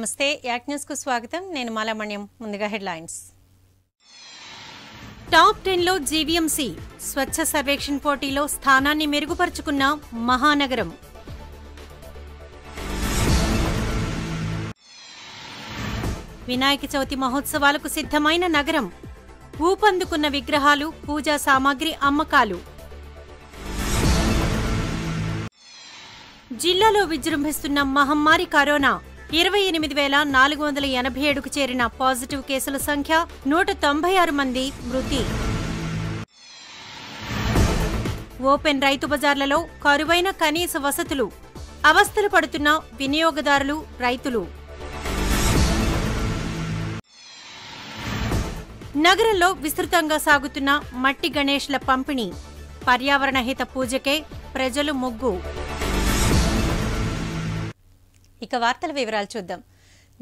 నమస్తే యాక్ న్యూస్ కు స్వాగతం నేను మాలామణ్యం ముందుగా హెడ్లైన్స్ టాప్ టెన్ టెన్లో జీవీఎంసీ స్వచ్ఛ సర్వేక్షణ్ పోటీలో స్థానాన్ని మెరుగుపరుచుకున్న మహానగరం వినాయక చవితి మహోత్సవాలకు సిద్ధమైన నగరం ఊపందుకున్న విగ్రహాలు పూజా సామాగ్రి అమ్మకాలు జిల్లాలో విజృంభిస్తున్న మహమ్మారి కరోనా ఇరవై ఎనిమిది వేల నాలుగు వందల ఎనభై ఏడుకు చేరిన పాజిటివ్ కేసుల సంఖ్య నూట తొంభై ఆరు మంది మృతి ఓపెన్ రైతు బజార్లలో కరువైన కనీస వసతులు అవస్థలు పడుతున్న వినియోగదారులు రైతులు నగరంలో విస్తృతంగా సాగుతున్న మట్టి గణేష్ల పంపిణీ పర్యావరణ హిత పూజకే ప్రజలు మొగ్గు ఇక వార్తల వివరాలు చూద్దాం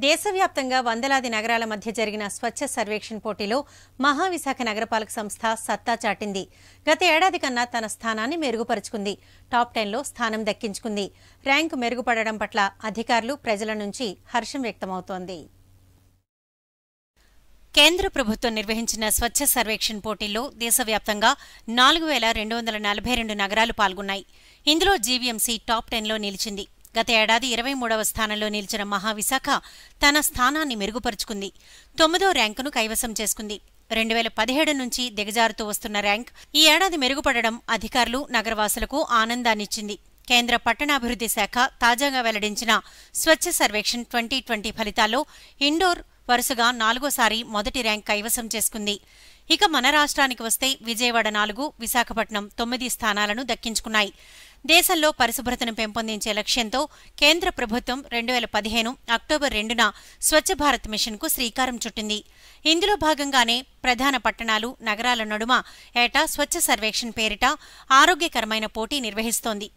దేశవ్యాప్తంగా వందలాది నగరాల మధ్య జరిగిన స్వచ్ఛ సర్వేక్షణ్ పోటీలో మహావిశాఖ నగరపాలక సంస్థ సత్తా చాటింది గత ఏడాది కన్నా తన స్థానాన్ని మెరుగుపరుచుకుంది టాప్ టెన్లో స్థానం దక్కించుకుంది ర్యాంకు మెరుగుపడడం పట్ల అధికారులు ప్రజల నుంచి హర్షం వ్యక్తమవుతోంది కేంద్ర ప్రభుత్వం నిర్వహించిన స్వచ్ఛ సర్వేక్షణ్ పోటీల్లో దేశవ్యాప్తంగా నాలుగు వేల రెండు వందల నలభై రెండు నగరాలు పాల్గొన్నాయి ఇందులో జీవీఎంసీ టాప్ టెన్లో నిలిచింది గత ఏడాది ఇరవై మూడవ స్థానంలో నిలిచిన మహావిశాఖ తన స్థానాన్ని మెరుగుపరుచుకుంది తొమ్మిదో ర్యాంకును కైవసం చేసుకుంది రెండు వేల పదిహేడు నుంచి దిగజారుతూ వస్తున్న ర్యాంక్ ఈ ఏడాది మెరుగుపడడం అధికారులు నగరవాసులకు ఆనందాన్నిచ్చింది కేంద్ర పట్టణాభివృద్ధి శాఖ తాజాగా వెల్లడించిన స్వచ్ఛ సర్వేక్షణ్ ట్వంటీ ట్వంటీ ఫలితాల్లో ఇండోర్ వరుసగా నాలుగోసారి మొదటి ర్యాంక్ కైవసం చేసుకుంది ఇక మన రాష్ట్రానికి వస్తే విజయవాడ నాలుగు విశాఖపట్నం తొమ్మిది స్థానాలను దక్కించుకున్నాయి దేశంలో పరిశుభ్రతను పెంపొందించే లక్ష్యంతో కేంద్ర ప్రభుత్వం రెండు వేల పదిహేను అక్టోబర్ రెండున స్వచ్ఛ భారత్ మిషన్కు శ్రీకారం చుట్టింది ఇందులో భాగంగానే ప్రధాన పట్టణాలు నగరాల నడుమ ఏటా స్వచ్ఛ సర్వేక్షణ పేరిట ఆరోగ్యకరమైన పోటీ నిర్వహిస్తోంది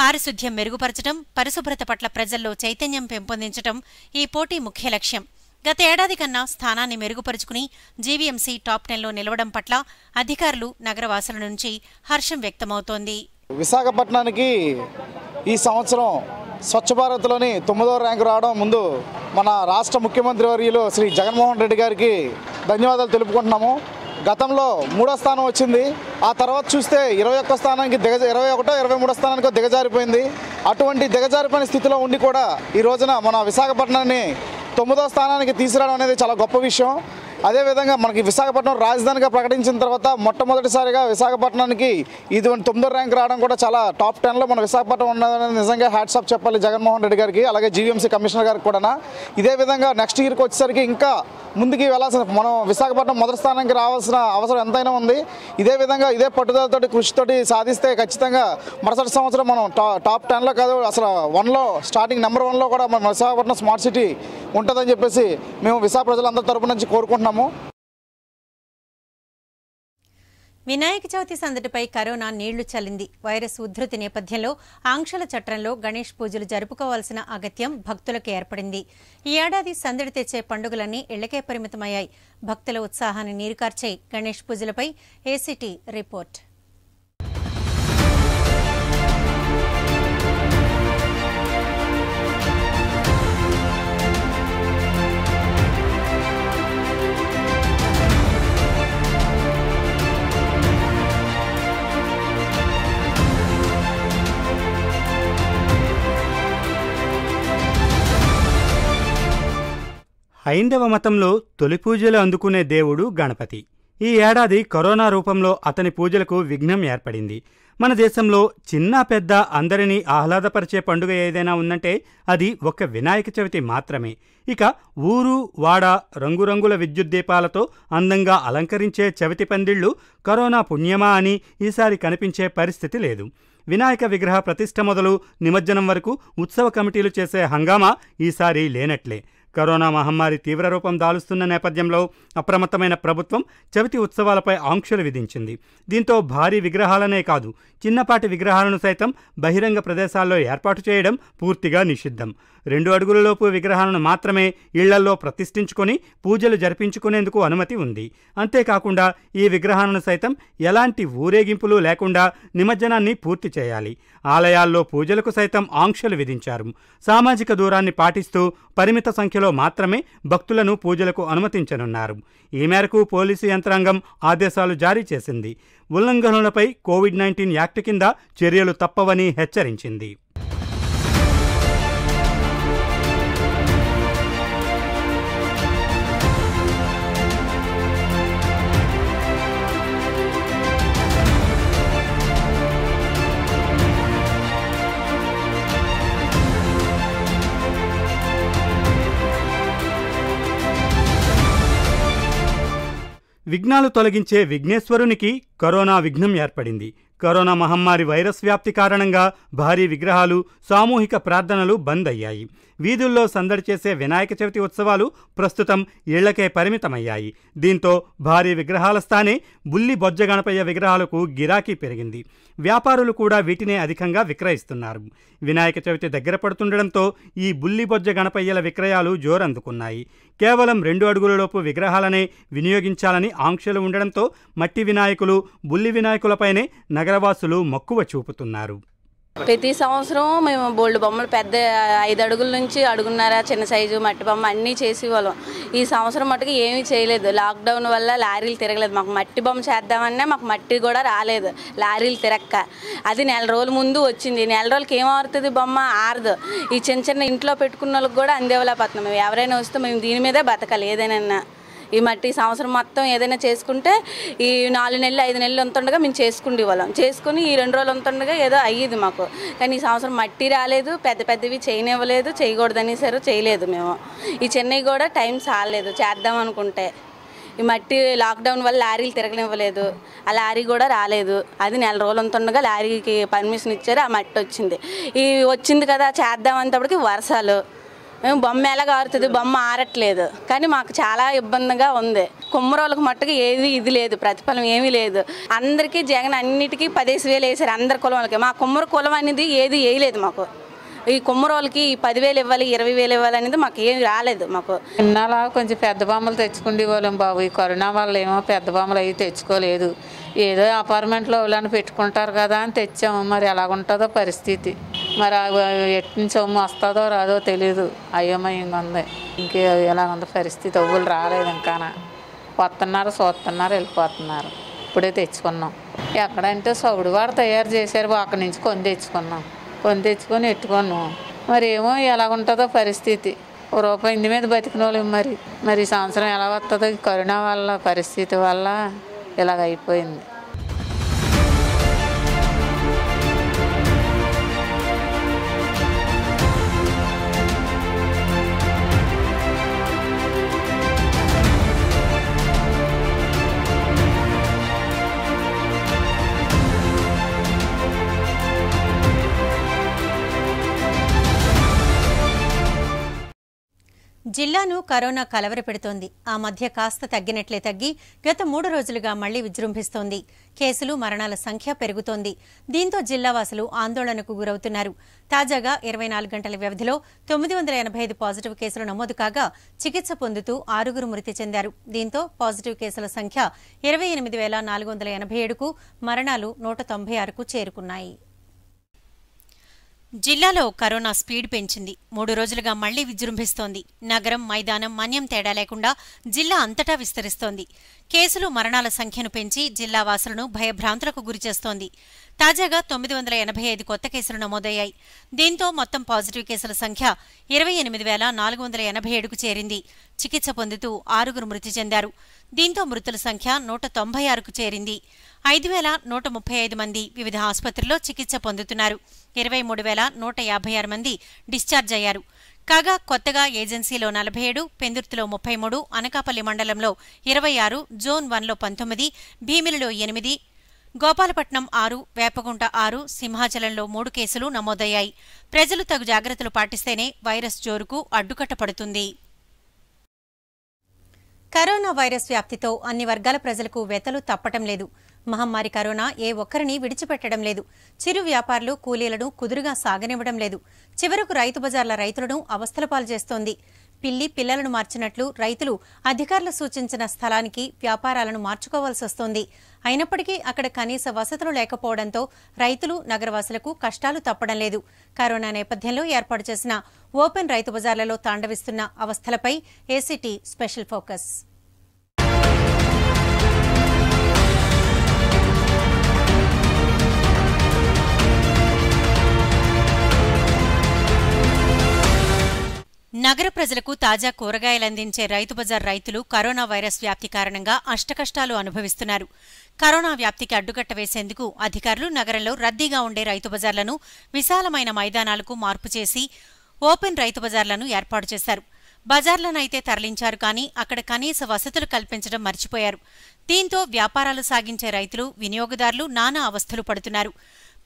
పారిశుధ్యం మెరుగుపరచడం పరిశుభ్రత పట్ల ప్రజల్లో చైతన్యం పెంపొందించడం ఈ పోటీ ముఖ్య లక్ష్యం గత ఏడాది కన్నా స్థానాన్ని మెరుగుపరుచుకుని జీవీఎంసీ టాప్ టెన్లో నిలవడం పట్ల అధికారులు నగరవాసుల నుంచి హర్షం వ్యక్తమవుతోంది విశాఖపట్నానికి ఈ సంవత్సరం స్వచ్ఛ భారత్లోని తొమ్మిదవ ర్యాంకు రావడం ముందు మన రాష్ట్ర ముఖ్యమంత్రి వర్యులు శ్రీ జగన్మోహన్ రెడ్డి గారికి ధన్యవాదాలు తెలుపుకుంటున్నాము గతంలో మూడో స్థానం వచ్చింది ఆ తర్వాత చూస్తే ఇరవై ఒక్క స్థానానికి దిగజ ఇరవై ఒకటో ఇరవై మూడో స్థానానికి దిగజారిపోయింది అటువంటి దిగజారిపోయిన స్థితిలో ఉండి కూడా ఈ రోజున మన విశాఖపట్నాన్ని తొమ్మిదో స్థానానికి తీసుకురావడం అనేది చాలా గొప్ప విషయం అదేవిధంగా మనకి విశాఖపట్నం రాజధానిగా ప్రకటించిన తర్వాత మొట్టమొదటిసారిగా విశాఖపట్నానికి ఇది తొమ్మిదో ర్యాంక్ రావడం కూడా చాలా టాప్ టెన్లో మన విశాఖపట్నం ఉన్నదని నిజంగా హ్యాట్సాప్ చెప్పాలి జగన్మోహన్ రెడ్డి గారికి అలాగే జీవీఎంసీ కమిషనర్ గారికి కూడా ఇదే విధంగా నెక్స్ట్ ఇయర్కి వచ్చేసరికి ఇంకా ముందుకి వెళ్ళాల్సిన మనం విశాఖపట్నం మొదటి స్థానానికి రావాల్సిన అవసరం ఎంతైనా ఉంది ఇదే విధంగా ఇదే పట్టుదలతోటి కృషితోటి సాధిస్తే ఖచ్చితంగా మరుసటి సంవత్సరం మనం టాప్ టెన్లో కాదు అసలు వన్లో స్టార్టింగ్ నెంబర్ వన్లో కూడా మన విశాఖపట్నం స్మార్ట్ సిటీ ఉంటుందని చెప్పేసి మేము విశాఖ ప్రజలందరి తరపు నుంచి కోరుకుంటున్నాము వినాయక చవితి సందడిపై కరోనా నీళ్లు చల్లింది వైరస్ ఉద్ధృతి నేపథ్యంలో ఆంక్షల చట్టంలో గణేష్ పూజలు జరుపుకోవాల్సిన అగత్యం భక్తులకు ఏర్పడింది ఈ ఏడాది సందడి తెచ్చే పండుగలన్నీ ఇళ్లకే పరిమితమయ్యాయి భక్తుల ఉత్సాహాన్ని నీరుకార్చే గణేష్ పూజలపై ఏసీటీ రిపోర్ట్ హైందవ మతంలో తొలి పూజలు అందుకునే దేవుడు గణపతి ఈ ఏడాది కరోనా రూపంలో అతని పూజలకు విఘ్నం ఏర్పడింది మన దేశంలో చిన్న పెద్ద అందరినీ ఆహ్లాదపరిచే పండుగ ఏదైనా ఉందంటే అది ఒక్క వినాయక చవితి మాత్రమే ఇక ఊరు వాడ రంగురంగుల విద్యుత్ దీపాలతో అందంగా అలంకరించే చవితి పందిళ్లు కరోనా పుణ్యమా అని ఈసారి కనిపించే పరిస్థితి లేదు వినాయక విగ్రహ ప్రతిష్ఠ మొదలు నిమజ్జనం వరకు ఉత్సవ కమిటీలు చేసే హంగామా ఈసారి లేనట్లే కరోనా మహమ్మారి తీవ్ర రూపం దాలుస్తున్న నేపథ్యంలో అప్రమత్తమైన ప్రభుత్వం చవితి ఉత్సవాలపై ఆంక్షలు విధించింది దీంతో భారీ విగ్రహాలనే కాదు చిన్నపాటి విగ్రహాలను సైతం బహిరంగ ప్రదేశాల్లో ఏర్పాటు చేయడం పూర్తిగా నిషిద్ధం రెండు అడుగులలోపు విగ్రహాలను మాత్రమే ఇళ్లల్లో ప్రతిష్ఠించుకొని పూజలు జరిపించుకునేందుకు అనుమతి ఉంది అంతేకాకుండా ఈ విగ్రహాలను సైతం ఎలాంటి ఊరేగింపులు లేకుండా నిమజ్జనాన్ని పూర్తి చేయాలి ఆలయాల్లో పూజలకు సైతం ఆంక్షలు విధించారు సామాజిక దూరాన్ని పాటిస్తూ పరిమిత సంఖ్యలో మాత్రమే భక్తులను పూజలకు అనుమతించనున్నారు ఈ మేరకు పోలీసు యంత్రాంగం ఆదేశాలు జారీ చేసింది ఉల్లంఘనలపై కోవిడ్ నైన్టీన్ యాక్ట్ కింద చర్యలు తప్పవని హెచ్చరించింది విఘ్నాలు తొలగించే విఘ్నేశ్వరునికి కరోనా విఘ్నం ఏర్పడింది కరోనా మహమ్మారి వైరస్ వ్యాప్తి కారణంగా భారీ విగ్రహాలు సామూహిక ప్రార్థనలు బంద్ అయ్యాయి వీధుల్లో సందడి చేసే వినాయక చవితి ఉత్సవాలు ప్రస్తుతం ఇళ్లకే పరిమితమయ్యాయి దీంతో భారీ విగ్రహాల స్థానే బుల్లి బొజ్జ గణపయ్య విగ్రహాలకు గిరాకీ పెరిగింది వ్యాపారులు కూడా వీటినే అధికంగా విక్రయిస్తున్నారు వినాయక చవితి దగ్గర పడుతుండడంతో ఈ బుల్లి బొజ్జ గణపయ్యల విక్రయాలు జోరందుకున్నాయి కేవలం రెండు అడుగులలోపు విగ్రహాలనే వినియోగించాలని ఆంక్షలు ఉండడంతో మట్టి వినాయకులు బుల్లి వినాయకులపైనే నగరవాసులు మక్కువ చూపుతున్నారు ప్రతి సంవత్సరం మేము బోల్డ్ బొమ్మలు పెద్ద ఐదు అడుగుల నుంచి అడుగున్నారా చిన్న సైజు మట్టి బొమ్మ అన్నీ చేసేవాళ్ళం ఈ సంవత్సరం మటుకు ఏమీ చేయలేదు లాక్డౌన్ వల్ల లారీలు తిరగలేదు మాకు మట్టి బొమ్మ చేద్దామన్నా మాకు మట్టి కూడా రాలేదు లారీలు తిరక్క అది నెల రోజుల ముందు వచ్చింది నెల రోజులకి ఏమారుతుంది బొమ్మ ఆరదు ఈ చిన్న చిన్న ఇంట్లో పెట్టుకున్న వాళ్ళకి కూడా అందేవలా మేము ఎవరైనా వస్తే మేము దీని మీదే బతకాలి ఏదైనా ఈ మట్టి సంవత్సరం మొత్తం ఏదైనా చేసుకుంటే ఈ నాలుగు నెలలు ఐదు నెలలు ఉంటుండగా మేము చేసుకుండే వాళ్ళం చేసుకుని ఈ రెండు రోజులు ఉంటుండగా ఏదో అయ్యేది మాకు కానీ ఈ సంవత్సరం మట్టి రాలేదు పెద్ద పెద్దవి చేయనివ్వలేదు చేయకూడదనేసారు చేయలేదు మేము ఈ చెన్నై కూడా టైం సాలేదు చేద్దాం అనుకుంటే ఈ మట్టి లాక్డౌన్ వల్ల లారీలు తిరగనివ్వలేదు ఆ లారీ కూడా రాలేదు అది నెల రోజులు ఉంటుండగా లారీకి పర్మిషన్ ఇచ్చారు ఆ మట్టి వచ్చింది ఈ వచ్చింది కదా చేద్దాం అంతప్పటికి వర్షాలు బొమ్మ ఎలాగారుతుంది బొమ్మ ఆరట్లేదు కానీ మాకు చాలా ఇబ్బందిగా ఉంది కుమ్మరోళ్ళకి మట్టుకు ఏది ఇది లేదు ప్రతిఫలం ఏమీ లేదు అందరికీ జగన్ అన్నిటికీ పదేసి వేలు వేసారు అందరి కులం వాళ్ళకి మా కుమ్మరి కులం అనేది ఏది వేయలేదు మాకు ఈ కుమ్మరోళ్ళకి పదివేలు ఇవ్వాలి ఇరవై వేలు ఇవ్వాలి అనేది మాకు ఏం రాలేదు మాకు ఇన్నాలా కొంచెం పెద్ద బొమ్మలు తెచ్చుకుండేవాళ్ళం బాబు ఈ కరోనా వల్ల ఏమో పెద్ద బొమ్మలు అవి తెచ్చుకోలేదు ఏదో అపార్ట్మెంట్లో వాళ్ళని పెట్టుకుంటారు కదా అని తెచ్చాము మరి ఎలాగుంటుందో పరిస్థితి మరి ఎట్టి నుంచి అమ్మ వస్తుందో రాదో తెలీదు అయోమయంగా ఉంది ఇంకే ఎలా ఉంది పరిస్థితి అవ్వులు రాలేదు ఇంకా వస్తున్నారు చూస్తున్నారు వెళ్ళిపోతున్నారు ఇప్పుడే తెచ్చుకున్నాం ఎక్కడంటే వాడు తయారు చేశారు అక్కడి నుంచి కొని తెచ్చుకున్నాం కొని తెచ్చుకొని ఎట్టుకోను మరి ఏమో ఎలాగుంటుందో పరిస్థితి ఓ రూపాయి ఇంటి మీద బతికినోళ్ళు మరి మరి సంవత్సరం ఎలా వస్తుందో కరోనా వల్ల పరిస్థితి వల్ల ఇలాగ అయిపోయింది జిల్లాను కరోనా కలవర పెడుతోంది ఆ మధ్య కాస్త తగ్గినట్లే తగ్గి గత మూడు రోజులుగా మళ్లీ విజృంభిస్తోంది కేసులు మరణాల సంఖ్య పెరుగుతోంది దీంతో జిల్లావాసులు ఆందోళనకు గురవుతున్నారు తాజాగా ఇరవై నాలుగు గంటల వ్యవధిలో తొమ్మిది వందల ఎనభై ఐదు పాజిటివ్ కేసులు నమోదు కాగా చికిత్స పొందుతూ ఆరుగురు మృతి చెందారు దీంతో పాజిటివ్ కేసుల సంఖ్య ఇరవై ఎనిమిది వేల నాలుగు వందల ఎనభై ఏడుకు మరణాలు నూట తొంభై ఆరుకు చేరుకున్నాయి జిల్లాలో కరోనా స్పీడ్ పెంచింది మూడు రోజులుగా మళ్లీ విజృంభిస్తోంది నగరం మైదానం మన్యం తేడా లేకుండా జిల్లా అంతటా విస్తరిస్తోంది కేసులు మరణాల సంఖ్యను పెంచి జిల్లా వాసులను భయభ్రాంతులకు గురిచేస్తోంది తాజాగా తొమ్మిది వందల ఎనభై ఐదు కొత్త కేసులు నమోదయ్యాయి దీంతో మొత్తం పాజిటివ్ కేసుల సంఖ్య ఇరవై ఎనిమిది వేల నాలుగు వందల ఎనభై ఏడుకు చేరింది చికిత్స పొందుతూ ఆరుగురు మృతి చెందారు దీంతో మృతుల సంఖ్య నూట తొంభై ఆరుకు చేరింది ఐదు వేల నూట ముప్పై ఐదు మంది వివిధ ఆసుపత్రుల్లో చికిత్స పొందుతున్నారు ఇరవై మూడు వేల నూట యాభై ఆరు మంది డిశ్చార్జ్ అయ్యారు కాగా కొత్తగా ఏజెన్సీలో నలభై ఏడు పెందుర్తిలో ముప్పై మూడు అనకాపల్లి మండలంలో ఇరవై ఆరు జోన్ వన్లో పంతొమ్మిది భీమిలిలో ఎనిమిది గోపాలపట్నం ఆరు వేపగుంట ఆరు సింహాచలంలో మూడు కేసులు నమోదయ్యాయి ప్రజలు తగు జాగ్రత్తలు పాటిస్తేనే వైరస్ జోరుకు అడ్డుకట్టపడుతుంది కరోనా వైరస్ వ్యాప్తితో అన్ని వర్గాల ప్రజలకు వెతలు తప్పటం లేదు మహమ్మారి కరోనా ఏ ఒక్కరిని విడిచిపెట్టడం లేదు చిరు వ్యాపారులు కూలీలను కుదురుగా సాగనివ్వడం లేదు చివరకు రైతు బజార్ల రైతులను అవస్థలపాలు చేస్తోంది పిల్లి పిల్లలను మార్చినట్లు రైతులు అధికారులు సూచించిన స్థలానికి వ్యాపారాలను మార్చుకోవాల్సి వస్తోంది అయినప్పటికీ అక్కడ కనీస వసతులు లేకపోవడంతో రైతులు నగరవాసులకు కష్టాలు తప్పడం లేదు కరోనా నేపథ్యంలో ఏర్పాటు చేసిన ఓపెన్ రైతు బజార్లలో తాండవిస్తున్న అవస్థలపై ఏసీటీ స్పెషల్ ఫోకస్ నగర ప్రజలకు తాజా కూరగాయలు అందించే రైతు బజార్ రైతులు కరోనా వైరస్ వ్యాప్తి కారణంగా అష్టకష్టాలు అనుభవిస్తున్నారు కరోనా వ్యాప్తికి అడ్డుకట్ట వేసేందుకు అధికారులు నగరంలో రద్దీగా ఉండే రైతు బజార్లను విశాలమైన మైదానాలకు మార్పు చేసి ఓపెన్ రైతు బజార్లను ఏర్పాటు చేశారు బజార్లనైతే తరలించారు కానీ అక్కడ కనీస వసతులు కల్పించడం మర్చిపోయారు దీంతో వ్యాపారాలు సాగించే రైతులు వినియోగదారులు నానా అవస్థలు పడుతున్నారు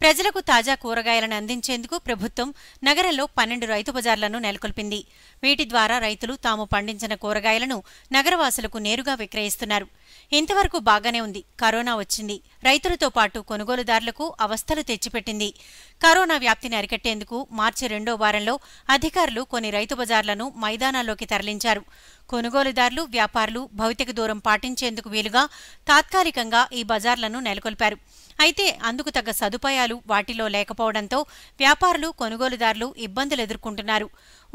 ప్రజలకు తాజా కూరగాయలను అందించేందుకు ప్రభుత్వం నగరంలో పన్నెండు రైతు బజార్లను నెలకొల్పింది వీటి ద్వారా రైతులు తాము పండించిన కూరగాయలను నగరవాసులకు నేరుగా విక్రయిస్తున్నారు ఇంతవరకు బాగానే ఉంది కరోనా వచ్చింది రైతులతో పాటు కొనుగోలుదారులకు అవస్థలు తెచ్చిపెట్టింది కరోనా వ్యాప్తిని అరికట్టేందుకు మార్చి రెండో వారంలో అధికారులు కొన్ని రైతు బజార్లను మైదానాల్లోకి తరలించారు కొనుగోలుదారులు వ్యాపారులు భౌతిక దూరం పాటించేందుకు వీలుగా తాత్కాలికంగా ఈ బజార్లను నెలకొల్పారు అయితే అందుకు తగ్గ సదుపాయాలు వాటిలో లేకపోవడంతో వ్యాపారులు కొనుగోలుదారులు ఇబ్బందులు ఎదుర్కొంటున్నారు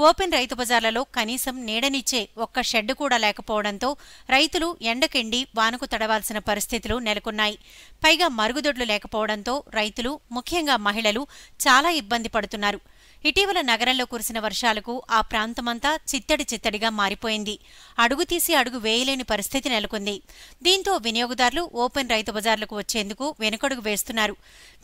ఓపెన్ రైతు బజార్లలో కనీసం నీడనిచ్చే ఒక్క షెడ్డు కూడా లేకపోవడంతో రైతులు ఎండకెండి వానకు తడవాల్సిన పరిస్థితులు నెలకొన్నాయి పైగా మరుగుదొడ్లు లేకపోవడంతో రైతులు ముఖ్యంగా మహిళలు చాలా ఇబ్బంది పడుతున్నారు ఇటీవల నగరంలో కురిసిన వర్షాలకు ఆ ప్రాంతమంతా చిత్తడి చిత్తడిగా మారిపోయింది అడుగు తీసి అడుగు వేయలేని పరిస్థితి నెలకొంది దీంతో వినియోగదారులు ఓపెన్ రైతు బజార్లకు వచ్చేందుకు వెనుకడుగు వేస్తున్నారు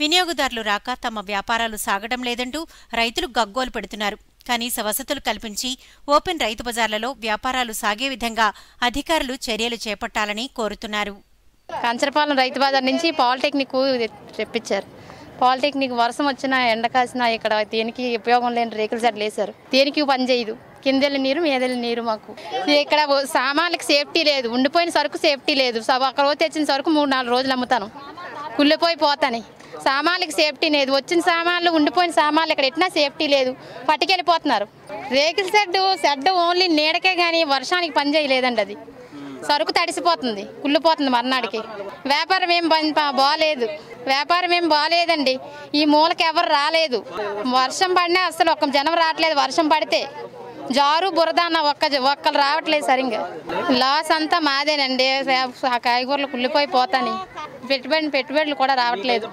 వినియోగదారులు రాక తమ వ్యాపారాలు సాగడం లేదంటూ రైతులు గగ్గోలు పెడుతున్నారు కనీస వసతులు కల్పించి ఓపెన్ రైతు బజార్లలో వ్యాపారాలు సాగే విధంగా అధికారులు చర్యలు చేపట్టాలని కోరుతున్నారు కంచరపాలెం రైతు బజార్ నుంచి పాలిటెక్నిక్ తెప్పించారు పాలిటెక్నిక్ వర్షం వచ్చినా ఎండ కాసినా ఇక్కడ దేనికి ఉపయోగం లేని రేకుల షెడ్లు వేశారు దేనికి పని చేయదు కిందెళ్ళ నీరు మీదెళ్ళ నీరు మాకు ఇక్కడ సామాన్లకు సేఫ్టీ లేదు ఉండిపోయిన సరుకు సేఫ్టీ లేదు ఒక రోజు తెచ్చిన సరుకు మూడు నాలుగు రోజులు అమ్ముతాను కుళ్ళిపోయి పోతాను సామాన్లకు సేఫ్టీ లేదు వచ్చిన సామాన్లు ఉండిపోయిన సామాన్లు ఇక్కడ ఎట్టినా సేఫ్టీ లేదు పట్టుకెళ్ళిపోతున్నారు రేకుల షెడ్ షెడ్ ఓన్లీ నీడకే కానీ వర్షానికి పనిచేయలేదండి అది సరుకు తడిసిపోతుంది కుళ్ళిపోతుంది మర్నాడికి వ్యాపారం ఏం బాగాలేదు వ్యాపారం ఏం బాగాలేదండి ఈ మూలకి ఎవరు రాలేదు వర్షం పడినా అసలు ఒక్క జనం రావట్లేదు వర్షం పడితే జారు బురద అన్న ఒక్క ఒక్కరు రావట్లేదు సరిగ్గా లాస్ అంతా మాదేనండి ఆ కాయగూరలు కుళ్ళిపోయి పోతాని పెట్టుబడి పెట్టుబడులు కూడా రావట్లేదు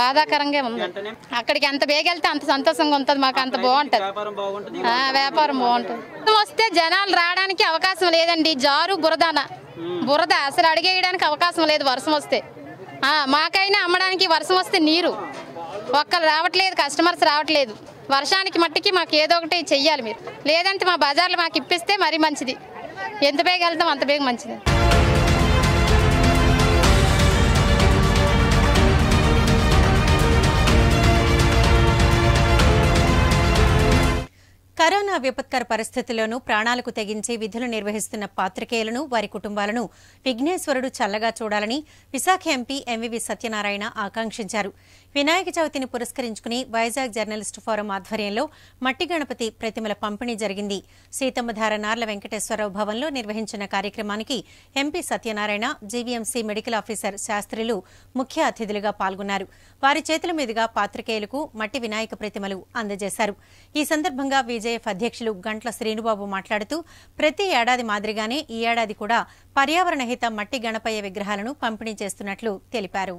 బాధాకరంగా ఉంది అక్కడికి ఎంత బేగెళ్తే అంత సంతోషంగా ఉంటుంది మాకు అంత బాగుంటుంది వ్యాపారం బాగుంటుంది వస్తే జనాలు రావడానికి అవకాశం లేదండి జారు బురదాన బురద అసలు అడిగేయడానికి అవకాశం లేదు వర్షం వస్తే మాకైనా అమ్మడానికి వర్షం వస్తే నీరు ఒక్కరు రావట్లేదు కస్టమర్స్ రావట్లేదు వర్షానికి మట్టికి మాకు ఏదో ఒకటి చెయ్యాలి మీరు లేదంటే మా బజార్లు మాకు ఇప్పిస్తే మరీ మంచిది ఎంత బేగ వెళ్తాం అంత బేగ మంచిది కరోనా విపత్కర పరిస్థితుల్లోనూ ప్రాణాలకు తెగించి విధులు నిర్వహిస్తున్న పాత్రికేయులను వారి కుటుంబాలను విఘ్నేశ్వరుడు చల్లగా చూడాలని విశాఖ ఎంపీ ఎంవివి సత్యనారాయణ ఆకాంక్షించారు వినాయక చవితిని పురస్కరించుకుని వైజాగ్ జర్నలిస్టు ఫోరం ఆధ్వర్యంలో మట్టి గణపతి ప్రతిమల పంపిణీ జరిగింది సీతమ్మధార నార్ల వెంకటేశ్వరరావు భవన్లో నిర్వహించిన కార్యక్రమానికి MP Satyanarayana GVMC medical officer Sastrulu ముఖ్య అతిథులుగా పాల్గొన్నారు వారి చేతుల మీదుగా పాత్రికేయులకు మట్టి వినాయక ప్రతిమలు అందజేశారు ఈ సందర్భంగా విజేఎఫ్ అధ్యక్షులు గంట్ల శ్రీనుబాబు మాట్లాడుతూ ప్రతి ఏడాది మాదిరిగానే ఈ ఏడాది కూడా పర్యావరణ హిత మట్టి గణపయ్య విగ్రహాలను పంపిణీ చేస్తున్నట్లు తెలిపారు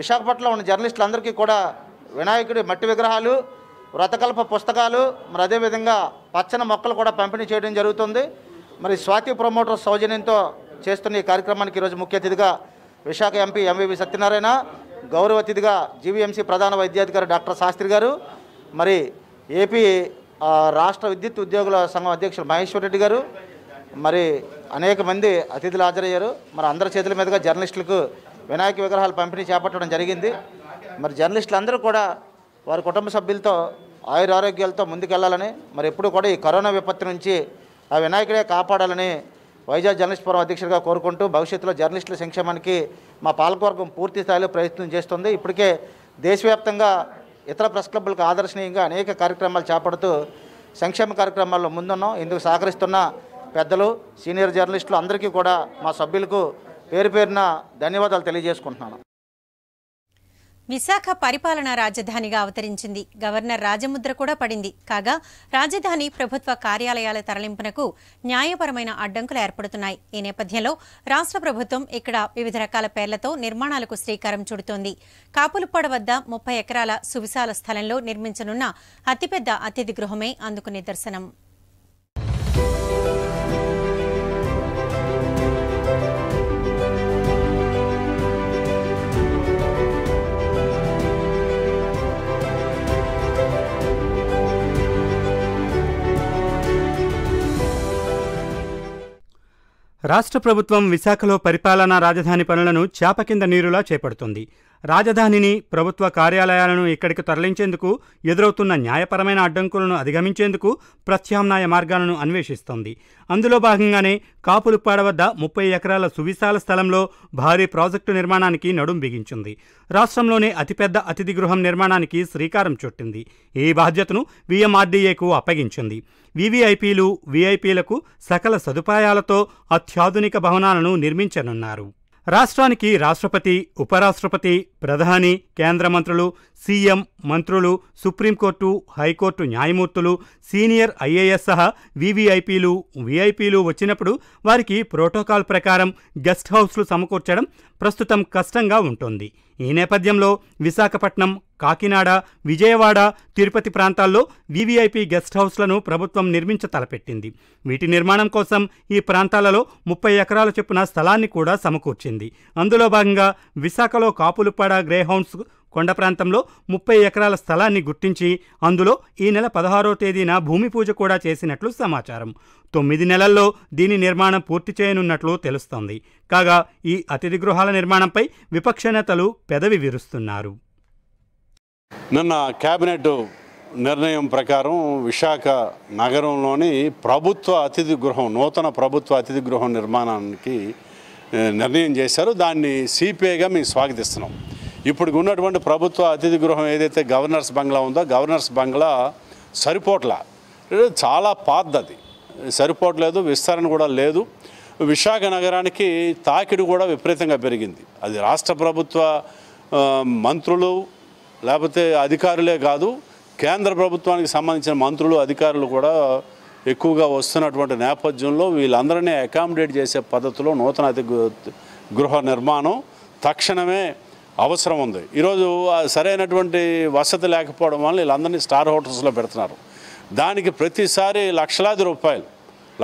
విశాఖపట్నంలో ఉన్న జర్నలిస్టులందరికీ కూడా వినాయకుడి మట్టి విగ్రహాలు వ్రతకల్ప పుస్తకాలు మరి అదేవిధంగా పచ్చన మొక్కలు కూడా పంపిణీ చేయడం జరుగుతుంది మరి స్వాతి ప్రమోటర్ సౌజన్యంతో చేస్తున్న ఈ కార్యక్రమానికి ఈరోజు ముఖ్య అతిథిగా విశాఖ ఎంపీ ఎంవివి సత్యనారాయణ గౌరవ అతిథిగా జీవీఎంసీ ప్రధాన వైద్యాధికారి డాక్టర్ శాస్త్రి గారు మరి ఏపీ రాష్ట్ర విద్యుత్ ఉద్యోగుల సంఘం అధ్యక్షులు మహేశ్వర్ రెడ్డి గారు మరి అనేక మంది అతిథులు హాజరయ్యారు మరి అందరి చేతుల మీదుగా జర్నలిస్టులకు వినాయక విగ్రహాలు పంపిణీ చేపట్టడం జరిగింది మరి జర్నలిస్టులందరూ కూడా వారి కుటుంబ సభ్యులతో ఆయురారోగ్యాలతో ముందుకెళ్లాలని మరి ఎప్పుడు కూడా ఈ కరోనా విపత్తు నుంచి ఆ వినాయకుడే కాపాడాలని వైజాగ్ జర్నలిస్ట్ ఫోరం అధ్యక్షుడిగా కోరుకుంటూ భవిష్యత్తులో జర్నలిస్టుల సంక్షేమానికి మా పాలకవర్గం పూర్తి స్థాయిలో ప్రయత్నం చేస్తుంది ఇప్పటికే దేశవ్యాప్తంగా ఇతర ప్రెస్ క్లబ్లకు ఆదర్శనీయంగా అనేక కార్యక్రమాలు చేపడుతూ సంక్షేమ కార్యక్రమాల్లో ముందున్నాం ఇందుకు సహకరిస్తున్న పెద్దలు సీనియర్ జర్నలిస్టులు అందరికీ కూడా మా సభ్యులకు పేరు పేరున ధన్యవాదాలు తెలియజేసుకుంటున్నాను విశాఖ పరిపాలనా రాజధానిగా అవతరించింది గవర్నర్ రాజముద్ర కూడా పడింది కాగా రాజధాని ప్రభుత్వ కార్యాలయాల తరలింపునకు న్యాయపరమైన అడ్డంకులు ఏర్పడుతున్నాయి ఈ నేపథ్యంలో రాష్ట్ర ప్రభుత్వం ఇక్కడ వివిధ రకాల పేర్లతో నిర్మాణాలకు శ్రీకారం చుడుతోంది కాపులపాడ వద్ద ముప్పై ఎకరాల సువిశాల స్థలంలో నిర్మించనున్న అతిపెద్ద అతిథి గృహమే అందుకు నిదర్శనం రాష్ట్ర ప్రభుత్వం విశాఖలో పరిపాలనా రాజధాని పనులను చేపకింద కింద నీరులా చేపడుతుంది రాజధానిని ప్రభుత్వ కార్యాలయాలను ఇక్కడికి తరలించేందుకు ఎదురవుతున్న న్యాయపరమైన అడ్డంకులను అధిగమించేందుకు ప్రత్యామ్నాయ మార్గాలను అన్వేషిస్తోంది అందులో భాగంగానే కాపులుప్పాడ వద్ద ముప్పై ఎకరాల సువిశాల స్థలంలో భారీ ప్రాజెక్టు నిర్మాణానికి నడుం బిగించింది రాష్ట్రంలోనే అతిపెద్ద అతిథి గృహం నిర్మాణానికి శ్రీకారం చుట్టింది ఈ బాధ్యతను విఎంఆర్డీఏకు అప్పగించింది వివిఐపీలు విఐపీలకు సకల సదుపాయాలతో అత్యాధునిక భవనాలను నిర్మించనున్నారు రాష్ట్రానికి రాష్ట్రపతి ఉపరాష్ట్రపతి ప్రధాని కేంద్ర మంత్రులు సీఎం మంత్రులు సుప్రీంకోర్టు హైకోర్టు న్యాయమూర్తులు సీనియర్ ఐఏఎస్ సహా వీవీఐపీలు వీఐపీలు వచ్చినప్పుడు వారికి ప్రోటోకాల్ ప్రకారం గెస్ట్ హౌస్లు సమకూర్చడం ప్రస్తుతం కష్టంగా ఉంటుంది ఈ నేపథ్యంలో విశాఖపట్నం కాకినాడ విజయవాడ తిరుపతి ప్రాంతాల్లో వీవీఐపీ గెస్ట్ హౌస్లను ప్రభుత్వం నిర్మించ తలపెట్టింది వీటి నిర్మాణం కోసం ఈ ప్రాంతాలలో ముప్పై ఎకరాల చొప్పున స్థలాన్ని కూడా సమకూర్చింది అందులో భాగంగా విశాఖలో కాపులుపాడ కొండపాడ గ్రేహౌండ్స్ కొండ ప్రాంతంలో ముప్పై ఎకరాల స్థలాన్ని గుర్తించి అందులో ఈ నెల పదహారో తేదీన భూమి పూజ కూడా చేసినట్లు సమాచారం తొమ్మిది నెలల్లో దీని నిర్మాణం పూర్తి చేయనున్నట్లు తెలుస్తోంది కాగా ఈ అతిథి గృహాల నిర్మాణంపై విపక్ష నేతలు పెదవి విరుస్తున్నారు నిన్న కేబినెట్ నిర్ణయం ప్రకారం విశాఖ నగరంలోని ప్రభుత్వ అతిథి గృహం నూతన ప్రభుత్వ అతిథి గృహం నిర్మాణానికి నిర్ణయం చేశారు దాన్ని సిపిఐగా మేము స్వాగతిస్తున్నాం ఇప్పుడు ఉన్నటువంటి ప్రభుత్వ అతిథి గృహం ఏదైతే గవర్నర్స్ బంగ్లా ఉందో గవర్నర్స్ బంగ్లా సరిపోట్ల చాలా పాతది సరిపోవట్లేదు విస్తరణ కూడా లేదు విశాఖ నగరానికి తాకిడి కూడా విపరీతంగా పెరిగింది అది రాష్ట్ర ప్రభుత్వ మంత్రులు లేకపోతే అధికారులే కాదు కేంద్ర ప్రభుత్వానికి సంబంధించిన మంత్రులు అధికారులు కూడా ఎక్కువగా వస్తున్నటువంటి నేపథ్యంలో వీళ్ళందరినీ అకామిడేట్ చేసే పద్ధతిలో నూతన అతి గృహ నిర్మాణం తక్షణమే అవసరం ఉంది ఈరోజు సరైనటువంటి వసతి లేకపోవడం వల్ల వీళ్ళందరినీ స్టార్ హోటల్స్లో పెడుతున్నారు దానికి ప్రతిసారి లక్షలాది రూపాయలు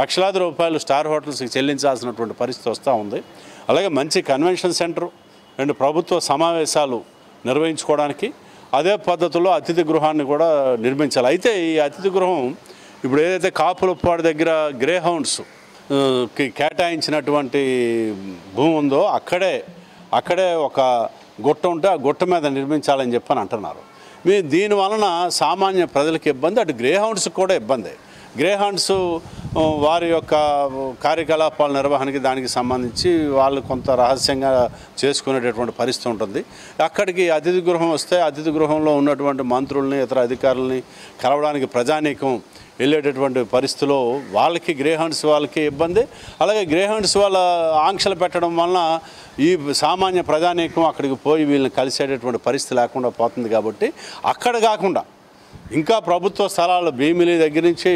లక్షలాది రూపాయలు స్టార్ హోటల్స్కి చెల్లించాల్సినటువంటి పరిస్థితి వస్తూ ఉంది అలాగే మంచి కన్వెన్షన్ సెంటర్ రెండు ప్రభుత్వ సమావేశాలు నిర్వహించుకోవడానికి అదే పద్ధతిలో అతిథి గృహాన్ని కూడా నిర్మించాలి అయితే ఈ అతిథి గృహం ఇప్పుడు ఏదైతే కాపులప్పాడు దగ్గర గ్రే హౌండ్స్ కేటాయించినటువంటి భూమి ఉందో అక్కడే అక్కడే ఒక గుట్ట ఉంటే ఆ గుట్ట మీద నిర్మించాలని చెప్పని అంటున్నారు మీ దీని వలన సామాన్య ప్రజలకు ఇబ్బంది అటు హౌండ్స్కి కూడా ఇబ్బంది హౌండ్స్ వారి యొక్క కార్యకలాపాల నిర్వహణకి దానికి సంబంధించి వాళ్ళు కొంత రహస్యంగా చేసుకునేటటువంటి పరిస్థితి ఉంటుంది అక్కడికి అతిథి గృహం వస్తే అతిథి గృహంలో ఉన్నటువంటి మంత్రుల్ని ఇతర అధికారుల్ని కలవడానికి ప్రజానీకం వెళ్ళేటటువంటి పరిస్థితిలో వాళ్ళకి గ్రేహౌండ్స్ వాళ్ళకి ఇబ్బంది అలాగే గ్రేహౌండ్స్ వాళ్ళ ఆంక్షలు పెట్టడం వలన ఈ సామాన్య ప్రజానీకం అక్కడికి పోయి వీళ్ళని కలిసేటటువంటి పరిస్థితి లేకుండా పోతుంది కాబట్టి అక్కడ కాకుండా ఇంకా ప్రభుత్వ స్థలాలు భీమిలి దగ్గర నుంచి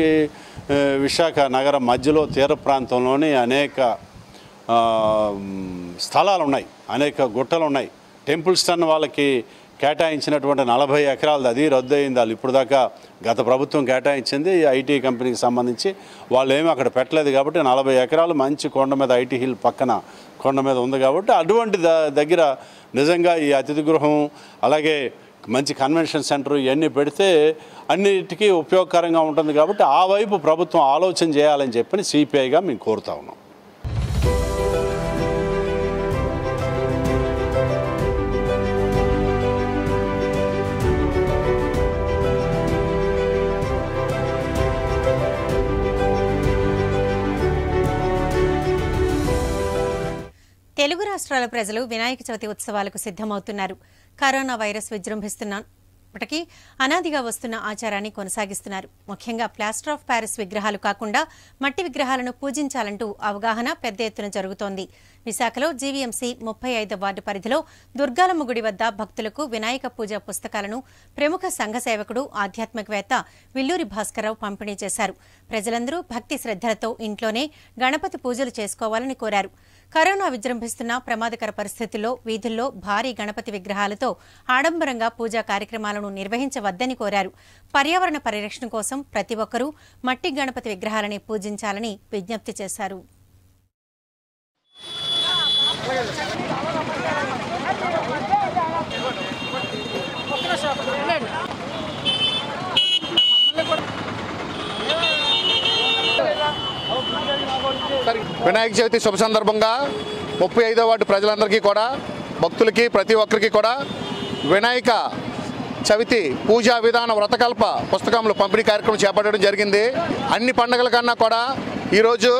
విశాఖ నగరం మధ్యలో తీర ప్రాంతంలోని అనేక స్థలాలు ఉన్నాయి అనేక గుట్టలు ఉన్నాయి టెంపుల్స్ అన్న వాళ్ళకి కేటాయించినటువంటి నలభై ఎకరాలది అది రద్దు అయింది వాళ్ళు ఇప్పుడు దాకా గత ప్రభుత్వం కేటాయించింది ఐటీ కంపెనీకి సంబంధించి వాళ్ళు ఏమీ అక్కడ పెట్టలేదు కాబట్టి నలభై ఎకరాలు మంచి కొండ మీద ఐటీ హిల్ పక్కన కొండ మీద ఉంది కాబట్టి అటువంటి దగ్గర నిజంగా ఈ అతిథి గృహం అలాగే మంచి కన్వెన్షన్ సెంటర్ ఇవన్నీ పెడితే అన్నిటికీ ఉపయోగకరంగా ఉంటుంది కాబట్టి ఆ వైపు ప్రభుత్వం ఆలోచన చేయాలని చెప్పని సిపిఐగా మేము కోరుతా ఉన్నాం రాష్ట్రాల ప్రజలు వినాయక చవితి ఉత్సవాలకు సిద్దమవుతున్నారు కరోనా వైరస్ విజృంభిస్తున్నప్పటికీ అనాదిగా వస్తున్న ఆచారాన్ని కొనసాగిస్తున్నారు ముఖ్యంగా ప్లాస్టర్ ఆఫ్ ప్యారిస్ విగ్రహాలు కాకుండా మట్టి విగ్రహాలను పూజించాలంటూ అవగాహన పెద్ద ఎత్తున జరుగుతోంది విశాఖలో జీవీఎంసీ ముప్పై ఐదు వార్డు పరిధిలో దుర్గాలమ్మ గుడి వద్ద భక్తులకు వినాయక పూజ పుస్తకాలను ప్రముఖ సంఘ సేవకుడు ఆధ్యాత్మికవేత్త విల్లూరి భాస్కర్రావు పంపిణీ చేశారు ప్రజలందరూ భక్తి శ్రద్దలతో ఇంట్లోనే గణపతి పూజలు చేసుకోవాలని కోరారు కరోనా విజృంభిస్తున్న ప్రమాదకర పరిస్థితుల్లో వీధుల్లో భారీ గణపతి విగ్రహాలతో ఆడంబరంగా పూజా కార్యక్రమాలను నిర్వహించవద్దని కోరారు పర్యావరణ పరిరక్షణ కోసం ప్రతి ఒక్కరూ మట్టి గణపతి విగ్రహాలని పూజించాలని విజ్ఞప్తి చేశారు వినాయక చవితి శుభ సందర్భంగా ముప్పై ఐదో వార్డు ప్రజలందరికీ కూడా భక్తులకి ప్రతి ఒక్కరికి కూడా వినాయక చవితి పూజా విధాన వ్రతకల్ప పుస్తకంలో పంపిణీ కార్యక్రమం చేపట్టడం జరిగింది అన్ని పండుగల కన్నా కూడా ఈరోజు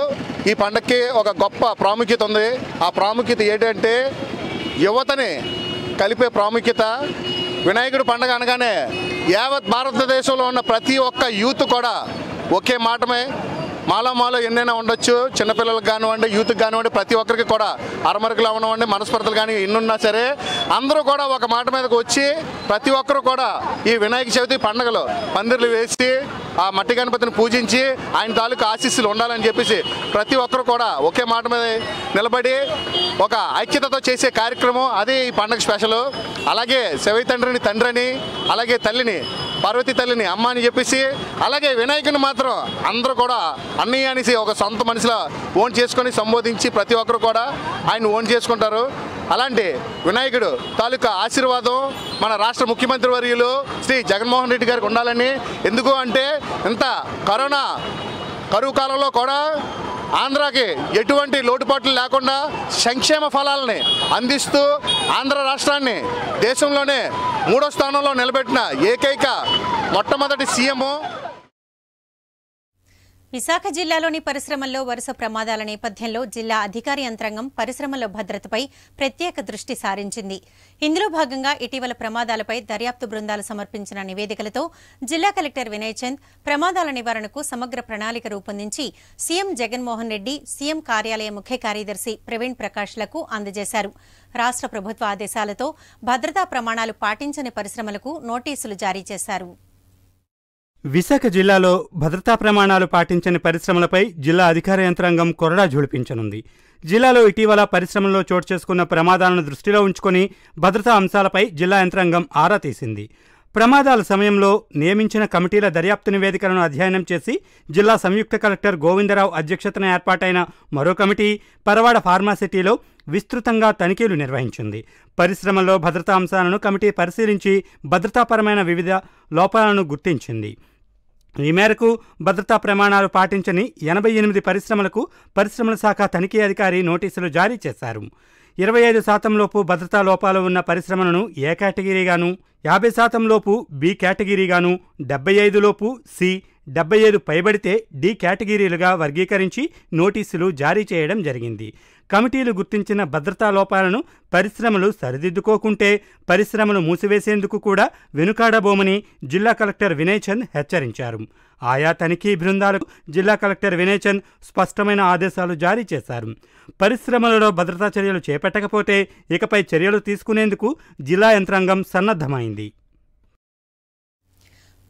ఈ పండగకి ఒక గొప్ప ప్రాముఖ్యత ఉంది ఆ ప్రాముఖ్యత ఏంటంటే యువతని కలిపే ప్రాముఖ్యత వినాయకుడు పండగ అనగానే యావత్ భారతదేశంలో ఉన్న ప్రతి ఒక్క యూత్ కూడా ఒకే మాటమే మాలో మాలో ఎన్నైనా ఉండొచ్చు చిన్నపిల్లలకు కానివ్వండి యూత్కి కానివ్వండి ప్రతి ఒక్కరికి కూడా అరమరకులు అవనివ్వండి మనస్పర్ధలు కానీ ఎన్నున్నా సరే అందరూ కూడా ఒక మాట మీదకి వచ్చి ప్రతి ఒక్కరు కూడా ఈ వినాయక చవితి పండుగలో పందిర్లు వేసి ఆ మట్టి గణపతిని పూజించి ఆయన తాలూకు ఆశీస్సులు ఉండాలని చెప్పేసి ప్రతి ఒక్కరు కూడా ఒకే మాట మీద నిలబడి ఒక ఐక్యతతో చేసే కార్యక్రమం అదే ఈ పండుగ స్పెషల్ అలాగే చవి తండ్రిని తండ్రిని అలాగే తల్లిని పార్వతి తల్లిని అమ్మ అని చెప్పేసి అలాగే వినాయకుని మాత్రం అందరూ కూడా అన్నయ్య అనేసి ఒక సొంత మనిషిలో ఓన్ చేసుకొని సంబోధించి ప్రతి ఒక్కరు కూడా ఆయన ఓన్ చేసుకుంటారు అలాంటి వినాయకుడు తాలూకా ఆశీర్వాదం మన రాష్ట్ర ముఖ్యమంత్రి వర్యులు శ్రీ జగన్మోహన్ రెడ్డి గారికి ఉండాలని ఎందుకు అంటే ఇంత కరోనా కరువు కాలంలో కూడా ఆంధ్రాకి ఎటువంటి లోటుపాట్లు లేకుండా సంక్షేమ ఫలాలని అందిస్తూ ఆంధ్ర రాష్ట్రాన్ని దేశంలోనే మూడో స్థానంలో నిలబెట్టిన ఏకైక మొట్టమొదటి సీఎం విశాఖ జిల్లాలోని పరిశ్రమల్లో వరుస ప్రమాదాల నేపథ్యంలో జిల్లా అధికారి యంత్రాంగం పరిశ్రమల భద్రతపై ప్రత్యేక దృష్టి సారించింది ఇందులో భాగంగా ఇటీవల ప్రమాదాలపై దర్యాప్తు బృందాలు సమర్పించిన నివేదికలతో జిల్లా కలెక్టర్ వినయ్ చంద్ ప్రమాదాల నివారణకు సమగ్ర ప్రణాళిక రూపొందించి సీఎం జగన్మోహన్ రెడ్డి సీఎం కార్యాలయ ముఖ్య కార్యదర్శి ప్రవీణ్ ప్రకాష్లకు అందజేశారు రాష్ట ప్రభుత్వ ఆదేశాలతో భద్రతా ప్రమాణాలు పాటించని పరిశ్రమలకు నోటీసులు జారీ చేశారు విశాఖ జిల్లాలో భద్రతా ప్రమాణాలు పాటించని పరిశ్రమలపై జిల్లా అధికార యంత్రాంగం కొరడా జోడిపించనుంది జిల్లాలో ఇటీవల పరిశ్రమల్లో చోటు చేసుకున్న ప్రమాదాలను దృష్టిలో ఉంచుకొని భద్రతా అంశాలపై జిల్లా యంత్రాంగం ఆరా తీసింది ప్రమాదాల సమయంలో నియమించిన కమిటీల దర్యాప్తు నివేదికలను అధ్యయనం చేసి జిల్లా సంయుక్త కలెక్టర్ గోవిందరావు అధ్యక్షతన ఏర్పాటైన మరో కమిటీ పరవాడ ఫార్మాసిటీలో విస్తృతంగా తనిఖీలు నిర్వహించింది పరిశ్రమల్లో భద్రతా అంశాలను కమిటీ పరిశీలించి భద్రతాపరమైన వివిధ లోపాలను గుర్తించింది ఈ మేరకు భద్రతా ప్రమాణాలు పాటించని ఎనభై ఎనిమిది పరిశ్రమలకు పరిశ్రమల శాఖ తనిఖీ అధికారి నోటీసులు జారీ చేశారు ఇరవై ఐదు శాతంలోపు భద్రతా లోపాలు ఉన్న పరిశ్రమలను ఏ కేటగిరీగాను యాభై శాతంలోపు బి కేటగిరీగాను డెబ్బై ఐదులోపు సి డెబ్బై ఐదు పైబడితే డి కేటగిరీలుగా వర్గీకరించి నోటీసులు జారీ చేయడం జరిగింది కమిటీలు గుర్తించిన భద్రతా లోపాలను పరిశ్రమలు సరిదిద్దుకోకుంటే పరిశ్రమలు మూసివేసేందుకు కూడా వెనుకాడబోమని జిల్లా కలెక్టర్ వినయ్ చంద్ హెచ్చరించారు ఆయా తనిఖీ బృందాలకు జిల్లా కలెక్టర్ వినయ్ చంద్ స్పష్టమైన ఆదేశాలు జారీ చేశారు పరిశ్రమలలో భద్రతా చర్యలు చేపట్టకపోతే ఇకపై చర్యలు తీసుకునేందుకు జిల్లా యంత్రాంగం సన్నద్ధమైంది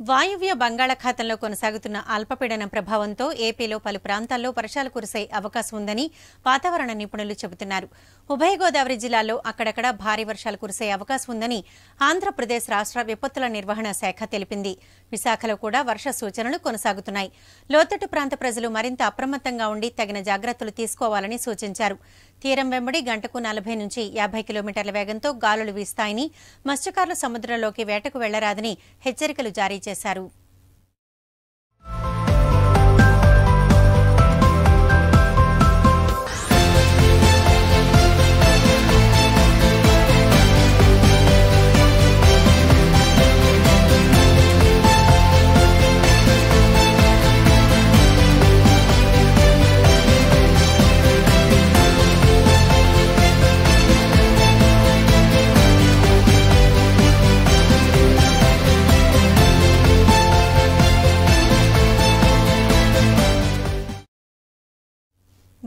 వాయువ్య బంగాళాఖాతంలో కొనసాగుతున్న అల్పపీడనం ప్రభావంతో ఏపీలో పలు ప్రాంతాల్లో వర్షాలు కురిసే అవకాశం ఉందని వాతావరణ నిపుణులు చెబుతున్నారు ఉభయ గోదావరి జిల్లాల్లో అక్కడక్కడ భారీ వర్షాలు కురిసే అవకాశం ఉందని ఆంధ్రప్రదేశ్ రాష్ట్ర విపత్తుల నిర్వహణ శాఖ తెలిపింది విశాఖలో కూడా వర్ష సూచనలు కొనసాగుతున్నాయి లోతట్టు ప్రాంత ప్రజలు మరింత అప్రమత్తంగా ఉండి తగిన జాగ్రత్తలు తీసుకోవాలని సూచించారు తీరం వెంబడి గంటకు నలభై నుంచి యాభై కిలోమీటర్ల వేగంతో గాలులు వీస్తాయని మత్స్యకారులు సముద్రంలోకి వేటకు వెళ్లరాదని హెచ్చరికలు జారీ చేశారు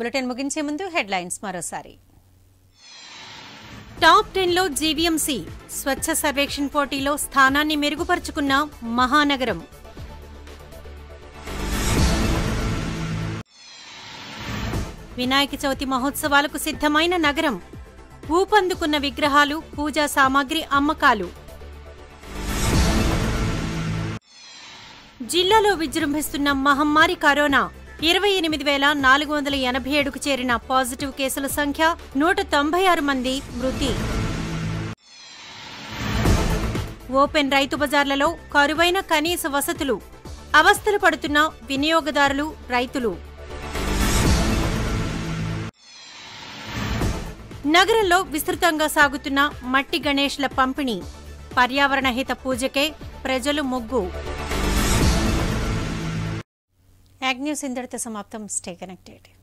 బులెటిన్ ముగించే ముందు హెడ్లైన్స్ మరోసారి టాప్ టెన్ టెన్లో జీవీఎంసీ స్వచ్ఛ సర్వేక్షణ్ పోటీలో స్థానాన్ని మెరుగుపరుచుకున్న మహానగరం వినాయక చవితి మహోత్సవాలకు సిద్ధమైన నగరం ఊపందుకున్న విగ్రహాలు పూజా సామాగ్రి అమ్మకాలు జిల్లాలో విజృంభిస్తున్న మహమ్మారి కరోనా ఇరవై ఎనిమిది వేల నాలుగు వందల ఎనభై ఏడుకు చేరిన పాజిటివ్ కేసుల సంఖ్య నూట తొంభై ఆరు మంది మృతి ఓపెన్ రైతు బజార్లలో కరువైన కనీస వసతులు అవస్థలు పడుతున్న వినియోగదారులు రైతులు నగరంలో విస్తృతంగా సాగుతున్న మట్టి గణేష్ల పంపిణీ పర్యావరణహిత పూజకే ప్రజలు మొగ్గు Ag News in the Samaptam, stay connected.